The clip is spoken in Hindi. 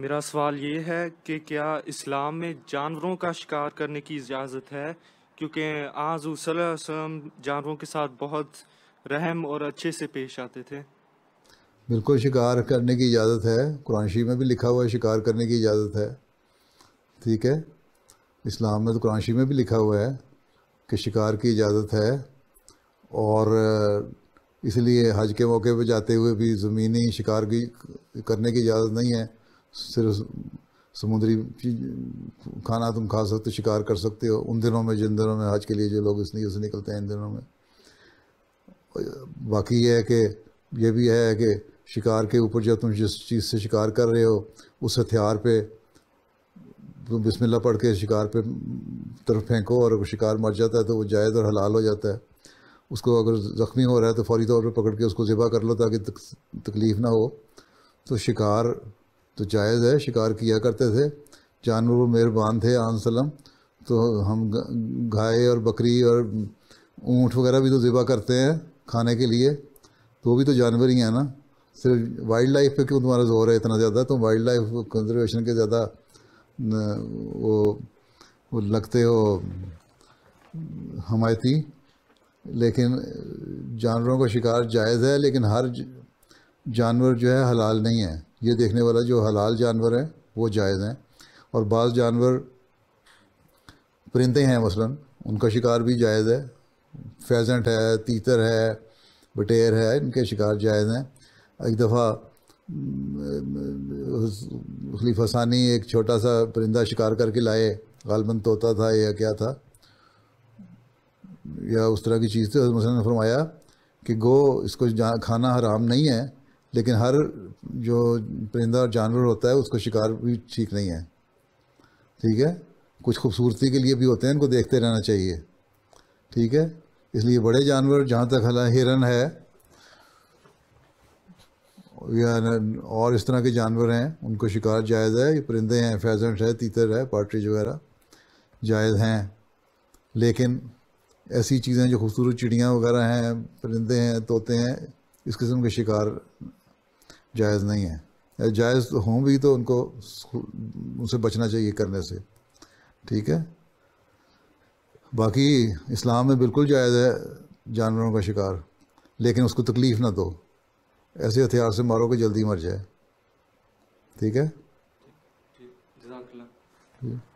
मेरा सवाल ये है कि क्या इस्लाम में जानवरों का शिकार करने की इजाज़त है क्योंकि आजू सल्लम जानवरों के साथ बहुत रहम और अच्छे से पेश आते थे बिल्कुल शिकार करने की इजाज़त है कुरान शरीफ में भी लिखा हुआ है शिकार करने की इजाज़त है ठीक है इस्लाम में तो कुरान शरीफ में भी लिखा हुआ है कि शिकार की इजाज़त है और इसलिए हज के मौके पर जाते हुए भी ज़मीनी शिकार की करने की इजाज़त नहीं है सिर्फ समुद्री खाना तुम खा सकते हो शिकार कर सकते हो उन दिनों में जिन दिनों में आज के लिए जो लोग इसलिए से निकलते हैं इन दिनों में बाकी यह है कि यह भी है कि शिकार के ऊपर जब तुम जिस चीज़ से शिकार कर रहे हो उस हथियार पे तुम बिस्मिल्ला पढ़ के शिकार पे तरफ फेंको और अगर शिकार मर जाता है तो वो जायद और हलाल हो जाता है उसको अगर ज़ख्मी हो रहा है तो फौरी तौर पर पकड़ के उसको ज़िबा कर लो ताकि तकलीफ़ ना हो तो शिकार तो जायज़ है शिकार किया करते थे जानवर वो मेहरबान थे आंसलम तो हम गाय और बकरी और ऊँट वगैरह भी तो ज़िबा करते हैं खाने के लिए तो वो भी तो जानवर ही हैं ना सिर्फ वाइल्ड लाइफ पे क्यों तुम्हारा जोर है इतना ज़्यादा तुम वाइल्ड लाइफ कंजर्वेशन के ज़्यादा वो वो लगते हो हमायती लेकिन जानवरों का शिकार जायज़ है लेकिन हर जानवर जो है हलाल नहीं है ये देखने वाला जो हलाल जानवर हैं वो जायज़ हैं और बाज़ जानवर परिंदे हैं मसलन उनका शिकार भी जायज़ है फैजेंट है तीतर है बटेर है इनके शिकार जायज़ हैं एक दफ़ा खलीफा सानी एक छोटा सा परिंदा शिकार करके लाए गालबन तोता था या क्या था या उस तरह की चीज़ थी मसलन तो ने फरमाया कि गो इसको खाना हराम नहीं है लेकिन हर जो परिंदा और जानवर होता है उसको शिकार भी ठीक नहीं है ठीक है कुछ खूबसूरती के लिए भी होते हैं इनको देखते रहना चाहिए ठीक है इसलिए बड़े जानवर जहाँ तक हला हिरन है या और इस तरह के जानवर हैं उनको शिकार जायज़ है ये परिंदे हैं फैजेंट है तीतर है पार्ट्रीज वगैरह जायज़ हैं लेकिन ऐसी चीज़ें जो खूबसूरत चिड़ियाँ वगैरह हैं परिंदे हैं तोते हैं इस किस्म के शिकार जायज़ नहीं है जायज़ तो हों भी तो उनको उनसे बचना चाहिए करने से ठीक है बाकी इस्लाम में बिल्कुल जायज़ है जानवरों का शिकार लेकिन उसको तकलीफ़ ना दो ऐसे हथियार से मारो कि जल्दी मर जाए ठीक है ठीक